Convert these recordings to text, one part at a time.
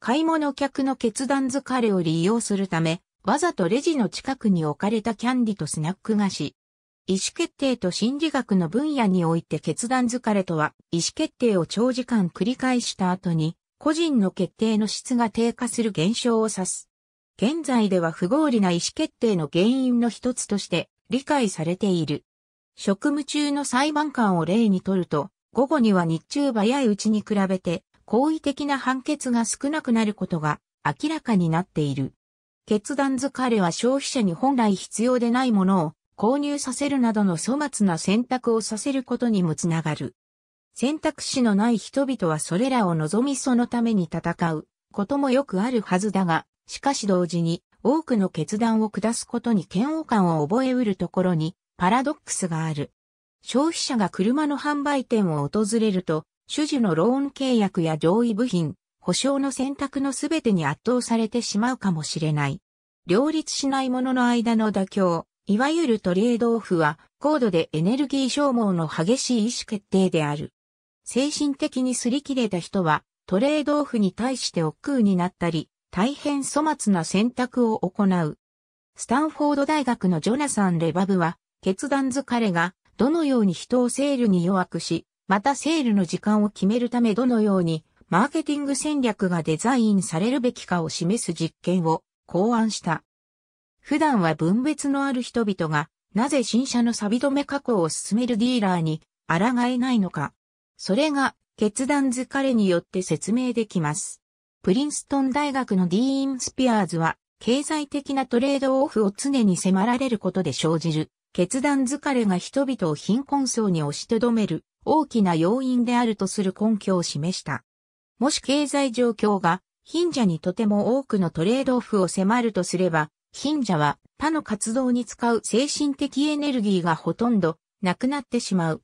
買い物客の決断疲れを利用するため、わざとレジの近くに置かれたキャンディとスナック菓子。意思決定と心理学の分野において決断疲れとは、意思決定を長時間繰り返した後に、個人の決定の質が低下する現象を指す。現在では不合理な意思決定の原因の一つとして理解されている。職務中の裁判官を例にとると、午後には日中早いうちに比べて好意的な判決が少なくなることが明らかになっている。決断疲れは消費者に本来必要でないものを購入させるなどの粗末な選択をさせることにもつながる。選択肢のない人々はそれらを望みそのために戦うこともよくあるはずだが、しかし同時に多くの決断を下すことに嫌悪感を覚えうるところにパラドックスがある。消費者が車の販売店を訪れると、主事のローン契約や上位部品、保証の選択のすべてに圧倒されてしまうかもしれない。両立しない者の間の妥協、いわゆるトレードオフは、高度でエネルギー消耗の激しい意思決定である。精神的に擦り切れた人は、トレードオフに対して億劫になったり、大変粗末な選択を行う。スタンフォード大学のジョナサン・レバブは、決断疲れが、どのように人をセールに弱くし、またセールの時間を決めるためどのようにマーケティング戦略がデザインされるべきかを示す実験を考案した。普段は分別のある人々がなぜ新車の錆止め加工を進めるディーラーに抗えないのか。それが決断疲れによって説明できます。プリンストン大学のディーン・スピアーズは経済的なトレードオフを常に迫られることで生じる決断疲れが人々を貧困層に押しとどめる大きな要因であるとする根拠を示した。もし経済状況が貧者にとても多くのトレードオフを迫るとすれば、貧者は他の活動に使う精神的エネルギーがほとんどなくなってしまう。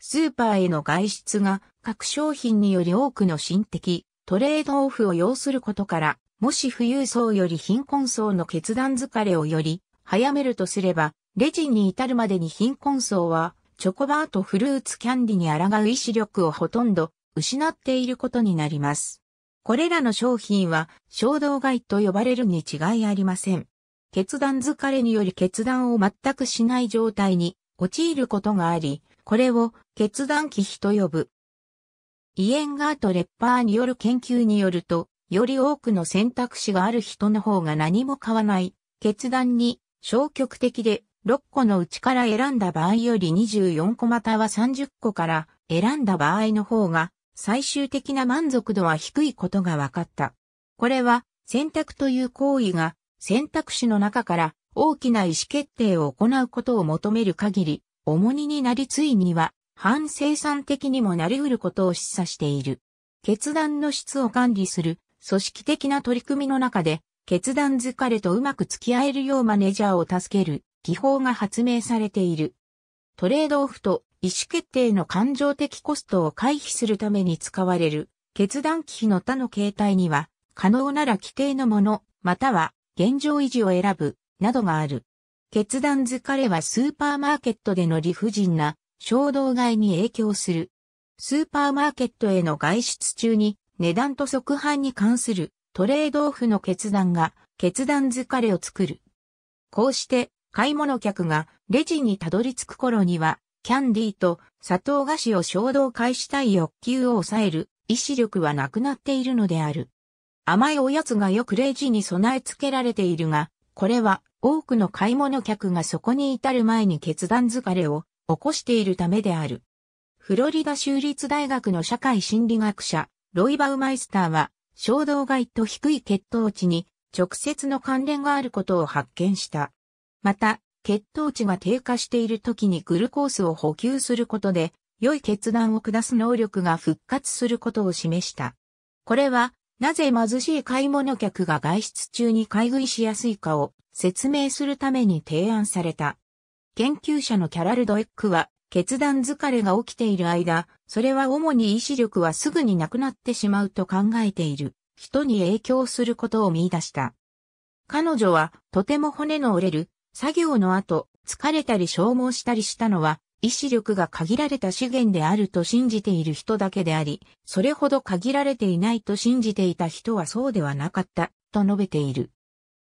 スーパーへの外出が各商品により多くの心的トレードオフを要することから、もし富裕層より貧困層の決断疲れをより早めるとすれば、レジに至るまでに貧困層はチョコバーとフルーツキャンディに抗う意志力をほとんど失っていることになります。これらの商品は衝動買いと呼ばれるに違いありません。決断疲れにより決断を全くしない状態に陥ることがあり、これを決断忌避と呼ぶ。イエンガート・レッパーによる研究によると、より多くの選択肢がある人の方が何も買わない、決断に消極的で6個のうちから選んだ場合より24個または30個から選んだ場合の方が最終的な満足度は低いことが分かった。これは選択という行為が選択肢の中から大きな意思決定を行うことを求める限り重荷になりついには反生産的にもなり得ることを示唆している。決断の質を管理する組織的な取り組みの中で決断疲れとうまく付き合えるようマネージャーを助ける技法が発明されている。トレードオフと意思決定の感情的コストを回避するために使われる決断機器の他の形態には可能なら規定のものまたは現状維持を選ぶなどがある。決断疲れはスーパーマーケットでの理不尽な衝動買いに影響する。スーパーマーケットへの外出中に値段と即販に関するトレードオフの決断が決断疲れを作る。こうして買い物客がレジにたどり着く頃には、キャンディーと砂糖菓子を衝動買いしたい欲求を抑える意志力はなくなっているのである。甘いおやつがよくレジに備え付けられているが、これは多くの買い物客がそこに至る前に決断疲れを起こしているためである。フロリダ州立大学の社会心理学者、ロイ・バウマイスターは、衝動買いと低い血糖値に直接の関連があることを発見した。また、血糖値が低下している時にグルコースを補給することで、良い決断を下す能力が復活することを示した。これは、なぜ貧しい買い物客が外出中に買い食いしやすいかを説明するために提案された。研究者のキャラルド・エックは、決断疲れが起きている間、それは主に意志力はすぐになくなってしまうと考えている人に影響することを見出した。彼女はとても骨の折れる作業の後、疲れたり消耗したりしたのは、意志力が限られた資源であると信じている人だけであり、それほど限られていないと信じていた人はそうではなかった、と述べている。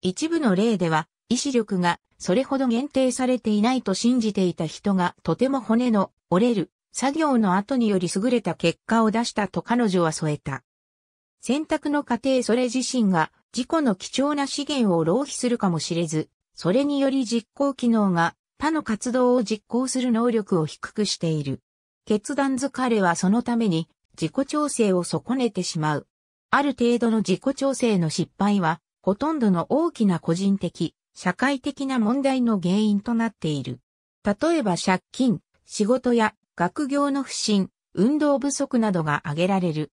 一部の例では、意志力がそれほど限定されていないと信じていた人がとても骨の折れる作業の後により優れた結果を出したと彼女は添えた。選択の過程それ自身が自己の貴重な資源を浪費するかもしれず、それにより実行機能が他の活動を実行する能力を低くしている。決断疲れはそのために自己調整を損ねてしまう。ある程度の自己調整の失敗は、ほとんどの大きな個人的、社会的な問題の原因となっている。例えば借金、仕事や学業の不振、運動不足などが挙げられる。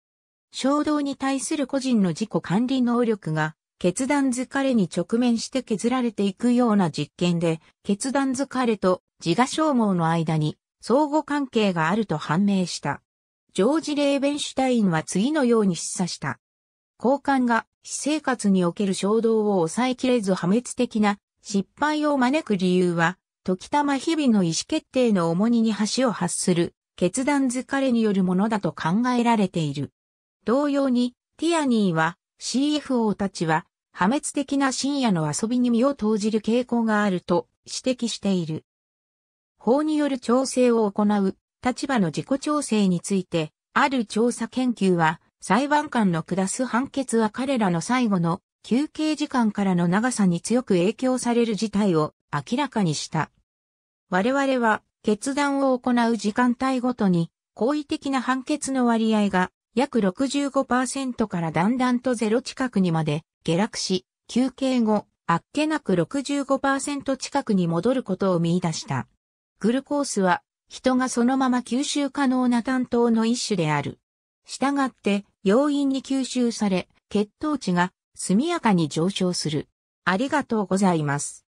衝動に対する個人の自己管理能力が決断疲れに直面して削られていくような実験で、決断疲れと自我消耗の間に相互関係があると判明した。ジョージ・レーベンシュタインは次のように示唆した。交換が私生活における衝動を抑えきれず破滅的な失敗を招く理由は、時たま日々の意思決定の重荷に橋を発する決断疲れによるものだと考えられている。同様に、ティアニーは CFO たちは破滅的な深夜の遊びに身を投じる傾向があると指摘している。法による調整を行う立場の自己調整について、ある調査研究は裁判官の下す判決は彼らの最後の休憩時間からの長さに強く影響される事態を明らかにした。我々は決断を行う時間帯ごとに好意的な判決の割合が約65%からだんだんとゼロ近くにまで下落し、休憩後、あっけなく65%近くに戻ることを見出した。グルコースは、人がそのまま吸収可能な担当の一種である。したがって、要因に吸収され、血糖値が速やかに上昇する。ありがとうございます。